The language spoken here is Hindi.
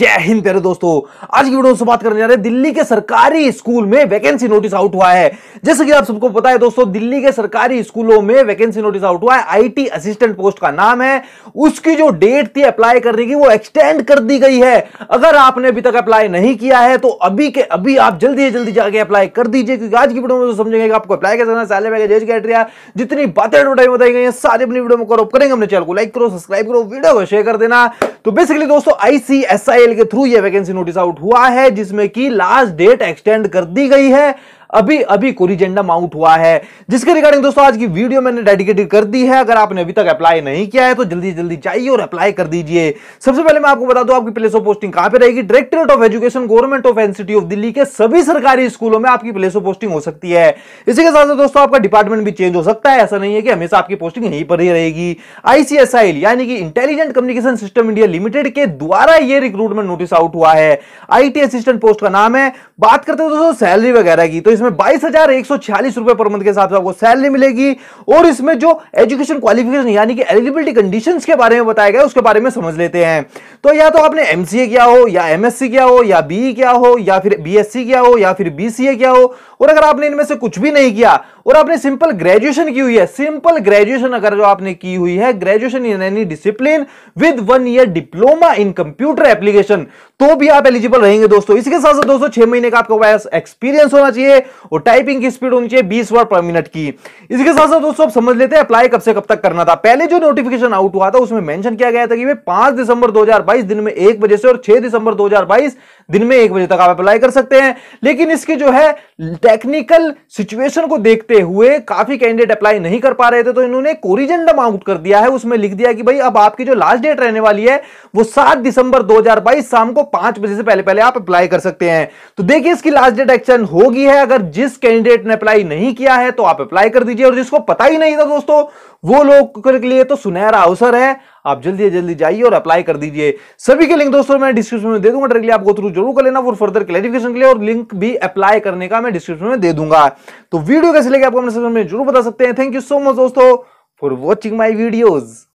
जय हिंद प्यारे दोस्तों आज की वीडियो में बात करने जा रहे हैं दिल्ली के सरकारी स्कूल में वैकेंसी नोटिस आउट हुआ है जैसे कि आप सबको पता है दोस्तों दिल्ली के सरकारी स्कूलों में वैकेंसी नोटिस आउट हुआ है आईटी असिस्टेंट पोस्ट का नाम है उसकी जो डेट थी अप्लाई करने की वो एक्सटेंड कर दी गई है अगर आपने अभी तक अप्लाई नहीं किया है तो अभी के अभी आप जल्दी से जल्दी जाके अप्लाई कर दीजिए क्योंकि आज की वीडियो में समझेंगे आपको अप्लाई कैसे करना सैलरी पैकेज एज जितनी बातें एडवर्टाइज बताई गई है सारी अपनी वीडियो में करो करेंगे अपने चैनल को लाइक करो सब्सक्राइब करो वीडियो को शेयर कर देना तो बेसिकली दोस्तों आईसीएसआई मेल के थ्रू यह वैकेंसी नोटिस आउट हुआ है जिसमें कि लास्ट डेट एक्सटेंड कर दी गई है अभी अभी कोरिजेंडा आउट हुआ है जिसके रिगार्डिंग दोस्तों आज की वीडियो मैंने डेडिकेटेड कर दी है अगर आपने अभी तक अप्लाई नहीं किया है तो जल्दी जल्दी जाइए और अप्लाई कर दीजिए सबसे पहले मैं आपको बता दूं आपकी प्लेस ऑफ पोस्टिंग कहां पर रहेगी directorate of education government of NCT of Delhi के सभी सरकारी स्कूलों में आपकी प्लेस ऑफ पोस्टिंग हो सकती है इसी के साथ दोस्तों आपका डिपार्टमेंट भी चेंज हो सकता है ऐसा नहीं है कि हमेशा आपकी पोस्टिंग यहीं पर ही रहेगी आईसीएसआई यानी कि intelligent communication system India limited के द्वारा यह रिक्रूटमेंट नोटिस आउट हुआ है आईटी असिस्टेंट पोस्ट का नाम है बात करते हैं दोस्तों सैलरी वगैरह की तो इसमें बाईस हजार एक सौ छियालीस रुपए पर मंथ के हिसाब से आपको सैलरी मिलेगी और इसमें जो एजुकेशन क्वालिफिकेशन यानी कि एलिजिबिलिटी कंडीशंस के बारे में बताया गया उसके बारे में समझ लेते हैं तो या तो आपने एमसीए किया हो या एमएससी किया हो या बीई e किया हो या फिर बीएससी किया हो या फिर बीसीए किया हो और अगर आपने इनमें से कुछ भी नहीं किया और आपने सिंपल ग्रेजुएशन की हुई है सिंपल ग्रेजुएशन अगर जो आपने की हुई है graduation in any discipline with one year diploma in computer application तो भी आप एलिजिबल रहेंगे दोस्तों इसके साथ साथ दोस्तों छह महीने का आपका वायस एक्सपीरियंस होना चाहिए और टाइपिंग की स्पीड होनी चाहिए बीस वर्ड पर मिनट की इसके साथ साथ दोस्तों आप समझ लेते हैं अप्लाई कब से कब तक करना था पहले जो नोटिफिकेशन आउट हुआ था उसमें मेंशन किया गया था कि पांच दिसंबर दो दिन में एक बजे से और छह दिसंबर दो दिन में एक बजे तक आप अप्लाई कर सकते हैं लेकिन इसके जो है टेक्निकल सिचुएशन को देखते हुए काफी कैंडिडेट अप्लाई नहीं कर पा रहे थे तो इन्होंने कोरिजेंडम आउट कर दिया है उसमें लिख दिया कि भाई अब आपकी जो लास्ट डेट रहने वाली है वो सात दिसंबर 2022 शाम को पांच बजे से पहले पहले आप अप्लाई कर सकते हैं तो देखिए इसकी लास्ट डेट एक्शन होगी है अगर जिस कैंडिडेट ने अप्लाई नहीं किया है तो आप अप्लाई कर दीजिए और जिसको पता ही नहीं था दोस्तों वो लोग के लिए तो सुनहरा अवसर है आप जल्दी जल्दी जाइए और अप्लाई कर दीजिए सभी के लिंक दोस्तों मैं डिस्क्रिप्शन में दे दूंगा डायरेक्टली आपको थ्रू जरूर कर लेना फॉर फर्दर क्लैरिफिकेशन के लिए और लिंक भी अप्लाई करने का मैं डिस्क्रिप्शन में दे दूंगा तो वीडियो कैसे लेके आपको जरूर बता सकते हैं थैंक यू सो मच दोस्तों फॉर वॉचिंग माई वीडियोज